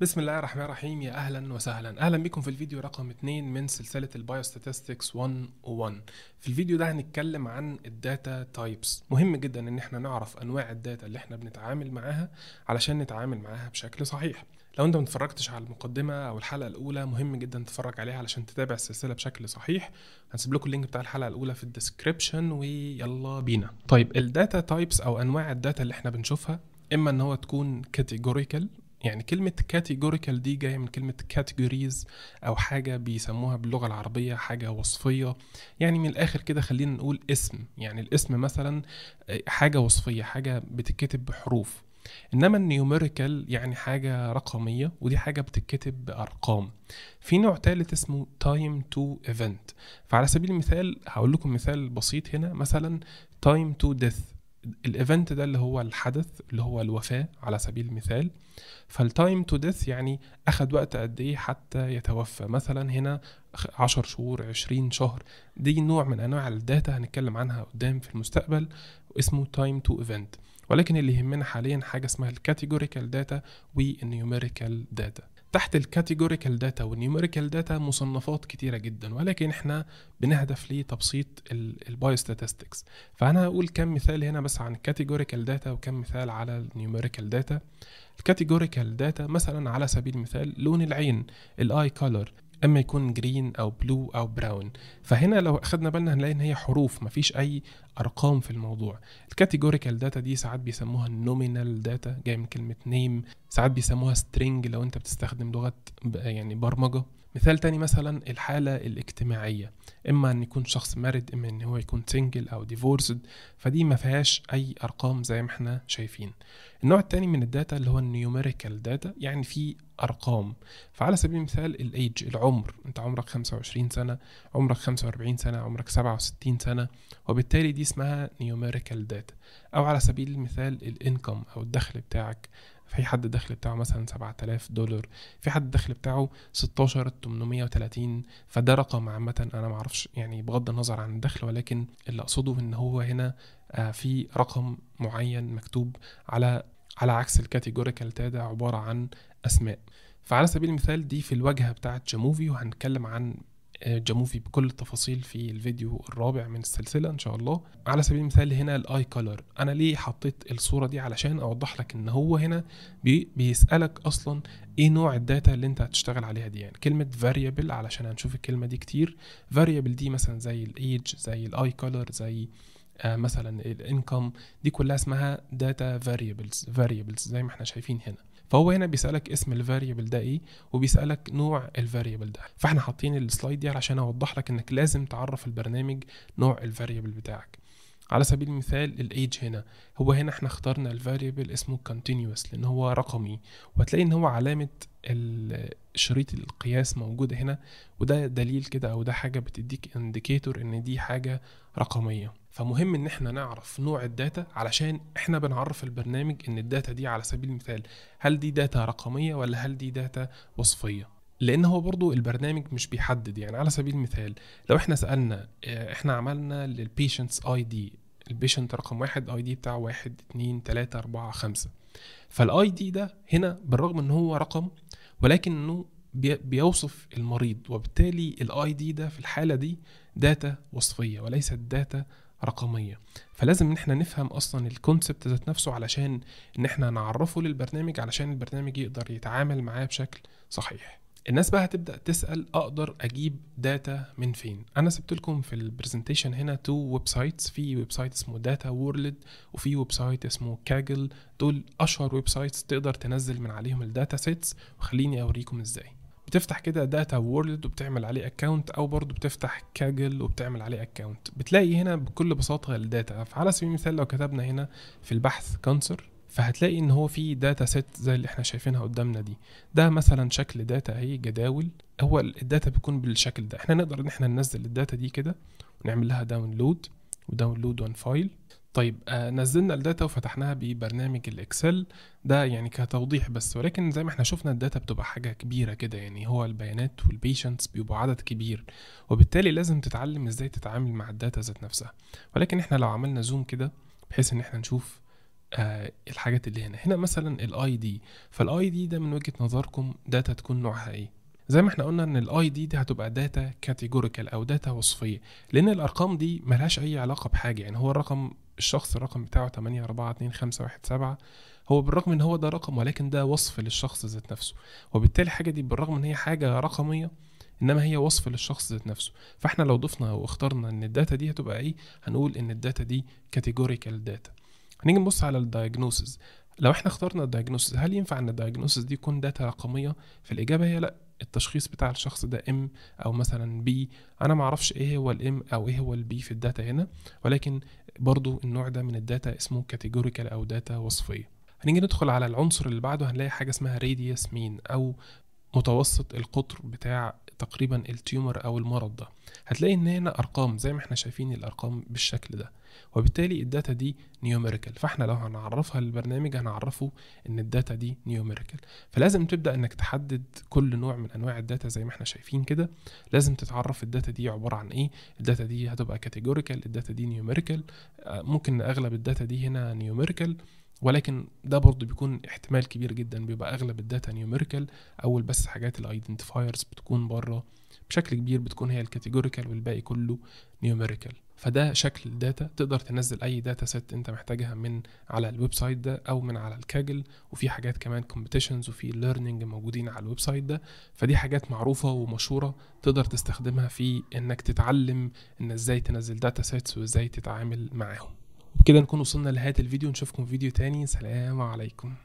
بسم الله الرحمن الرحيم يا اهلا وسهلا اهلا بكم في الفيديو رقم 2 من سلسله البايو ستاتستكس 101 في الفيديو ده هنتكلم عن الداتا تايبس مهم جدا ان احنا نعرف انواع الداتا اللي احنا بنتعامل معاها علشان نتعامل معاها بشكل صحيح لو انت ما اتفرجتش على المقدمه او الحلقه الاولى مهم جدا تتفرج عليها علشان تتابع السلسله بشكل صحيح هنسيب لكم اللينك بتاع الحلقه الاولى في الديسكربشن ويلا بينا طيب الداتا تايبس او انواع الداتا اللي احنا بنشوفها اما ان هو تكون كاتيجوريكال يعني كلمة كاتيجوريكال دي جاية من كلمة كاتيجوريز أو حاجة بيسموها باللغة العربية حاجة وصفية يعني من الآخر كده خلينا نقول اسم يعني الاسم مثلا آه، حاجة وصفية حاجة بتتكتب بحروف انما النيوميريكال يعني حاجه رقميه ودي حاجه بتتكتب بارقام في نوع تالت اسمه تايم تو ايفنت فعلى سبيل المثال هقول لكم مثال بسيط هنا مثلا تايم تو ديث الايفنت ده اللي هو الحدث اللي هو الوفاه على سبيل المثال فالتايم تو ديث يعني اخد وقت قد ايه حتى يتوفى مثلا هنا 10 شهور 20 شهر دي نوع من انواع الداتا هنتكلم عنها قدام في المستقبل اسمه تايم تو ايفنت ولكن اللي يهمنا حاليا حاجه اسمها الكاتيجوريكال داتا والنيوميريكال داتا تحت الكاتيجوريكال داتا والنيوميريكال داتا مصنفات كتيرة جدا ولكن احنا بنهدف لتبسيط ستاتستكس فانا هقول كم مثال هنا بس عن الكاتيجوريكال داتا وكم مثال على النيوميريكال داتا الكاتيجوريكال داتا مثلا على سبيل المثال لون العين الاي كولر اما يكون جرين او بلو او براون فهنا لو اخدنا بالنا هنلاقي ان هي حروف مفيش اي ارقام في الموضوع الكاتيجوريكال داتا دي ساعات بيسموها النومينال داتا جايه من كلمه نيم ساعات بيسموها سترينج لو انت بتستخدم لغه يعني برمجه مثال تاني مثلا الحالة الاجتماعية إما أن يكون شخص مارد إما أن هو يكون سنجل أو ديفورسد فدي ما فيهاش أي أرقام زي ما احنا شايفين النوع التاني من الداتا اللي هو النيوميريكال داتا يعني في أرقام فعلى سبيل المثال الإيج العمر أنت عمرك 25 سنة عمرك 45 سنة عمرك 67 سنة وبالتالي دي اسمها نيوميريكال داتا أو على سبيل المثال الإنكم أو الدخل بتاعك في حد الدخل بتاعه مثلا 7000 دولار في حد الدخل بتاعه 16830 فده رقم عامه انا ما اعرفش يعني بغض النظر عن الدخل ولكن اللي اقصده ان هو هنا آه، في رقم معين مكتوب على على عكس الكاتيجوريكال تادا عباره عن اسماء فعلى سبيل المثال دي في الواجهه بتاعت جاموفي وهنتكلم عن جموفي بكل التفاصيل في الفيديو الرابع من السلسلة إن شاء الله على سبيل المثال هنا الآي كولر أنا ليه حطيت الصورة دي علشان أوضح لك إن هو هنا بي بيسألك أصلا إيه نوع الداتا اللي أنت هتشتغل عليها دي يعني كلمة variable علشان هنشوف الكلمة دي كتير variable دي مثلا زي الإيج زي الآي كولر زي آه مثلا الانكم دي كلها اسمها داتا فاريبلز variables زي ما احنا شايفين هنا فهو هنا بيسالك اسم الفاريبل ده ايه وبيسالك نوع الفاريبل ده فاحنا حاطين السلايد دي علشان اوضح لك انك لازم تعرف البرنامج نوع الفاريبل بتاعك على سبيل المثال الايج هنا هو هنا احنا اخترنا الفاريبل اسمه continuous لان هو رقمي وهتلاقي ان هو علامه شريط القياس موجوده هنا وده دليل كده او ده حاجه بتديك انديكيتور ان دي حاجه رقميه فمهم ان احنا نعرف نوع الداتا علشان احنا بنعرف البرنامج ان الداتا دي على سبيل المثال هل دي داتا رقميه ولا هل دي داتا وصفيه لان هو برضو البرنامج مش بيحدد يعني على سبيل المثال لو احنا سالنا آه، احنا عملنا للبيشنتس اي دي البيشنت رقم واحد اي دي بتاع واحد اتنين تلاتة اربعة خمسة فالاي دي ده هنا بالرغم ان هو رقم ولكن انه بيوصف المريض وبالتالي الاي دي ده في الحاله دي داتا وصفيه وليست داتا رقميه فلازم ان احنا نفهم اصلا الكونسبت ذات نفسه علشان ان احنا نعرفه للبرنامج علشان البرنامج يقدر يتعامل معاه بشكل صحيح الناس بقى هتبدا تسال اقدر اجيب داتا من فين انا سبت لكم في البرزنتيشن هنا تو ويب سايتس في ويب سايت اسمه داتا وورلد وفي ويب سايت اسمه كاجل دول اشهر ويب سايتس تقدر تنزل من عليهم الداتا سيتس وخليني اوريكم ازاي بتفتح كده داتا وورلد وبتعمل عليه اكونت او برضه بتفتح كاجل وبتعمل عليه اكونت بتلاقي هنا بكل بساطه الداتا فعلى سبيل المثال لو كتبنا هنا في البحث كانسر فهتلاقي ان هو في داتا سيت زي اللي احنا شايفينها قدامنا دي ده مثلا شكل داتا اهي جداول هو الداتا بتكون بالشكل ده احنا نقدر ان احنا ننزل الداتا دي كده ونعمل لها داونلود وداونلود وان فايل طيب آه، نزلنا الداتا وفتحناها ببرنامج الاكسل ده يعني كتوضيح بس ولكن زي ما احنا شفنا الداتا بتبقى حاجه كبيره كده يعني هو البيانات والبيشنتس بيبقوا عدد كبير وبالتالي لازم تتعلم ازاي تتعامل مع الداتا ذات نفسها ولكن احنا لو عملنا زوم كده بحيث ان احنا نشوف آه، الحاجات اللي هنا هنا مثلا الاي دي فالاي دي ده من وجهه نظركم داتا تكون نوعها ايه زي ما احنا قلنا ان الاي دي دي هتبقى داتا كاتيجوريكال او داتا وصفيه لان الارقام دي ملهاش اي علاقه بحاجه يعني هو الرقم الشخص الرقم بتاعه 8 4 2 5 1 7 هو بالرغم ان هو ده رقم ولكن ده وصف للشخص ذات نفسه وبالتالي الحاجه دي بالرغم ان هي حاجه رقميه انما هي وصف للشخص ذات نفسه فاحنا لو ضفنا واخترنا ان الداتا دي هتبقى ايه هنقول ان الداتا دي كاتيجوريكال داتا هنيجي نبص على الدايجنوسز لو احنا اخترنا الدايجنوسز هل ينفع ان الدايجنوسز دي يكون داتا رقميه فالاجابه هي لا التشخيص بتاع الشخص ده ام او مثلا بي انا ما اعرفش ايه هو الام او ايه هو البي في الداتا هنا ولكن برضو النوع ده من الداتا اسمه كاتيجوريكال او داتا وصفيه هنيجي ندخل على العنصر اللي بعده هنلاقي حاجه اسمها راديوس مين او متوسط القطر بتاع تقريبا التيومر او المرض ده هتلاقي ان هنا ارقام زي ما احنا شايفين الارقام بالشكل ده وبالتالي الداتا دي نيوميريكال فاحنا لو هنعرفها للبرنامج هنعرفه ان الداتا دي نيوميريكال فلازم تبدا انك تحدد كل نوع من انواع الداتا زي ما احنا شايفين كده لازم تتعرف الداتا دي عباره عن ايه الداتا دي هتبقى كاتيجوريكال الداتا دي نيوميريكال آه، ممكن اغلب الداتا دي هنا نيوميريكال ولكن ده برضو بيكون احتمال كبير جدا بيبقى اغلب الداتا نيوميريكال اول بس حاجات الايدنتيفايرز بتكون بره بشكل كبير بتكون هي الكاتيجوريكال والباقي كله نيوميريكال فده شكل الداتا تقدر تنزل اي داتا سيت انت محتاجها من على الويب سايت ده او من على الكاجل وفي حاجات كمان كومبيتيشنز وفي ليرنينج موجودين على الويب سايت ده فدي حاجات معروفه ومشهوره تقدر تستخدمها في انك تتعلم ان ازاي تنزل داتا سيتس وازاي تتعامل معاهم وبكده نكون وصلنا لنهايه الفيديو نشوفكم في فيديو تاني سلام عليكم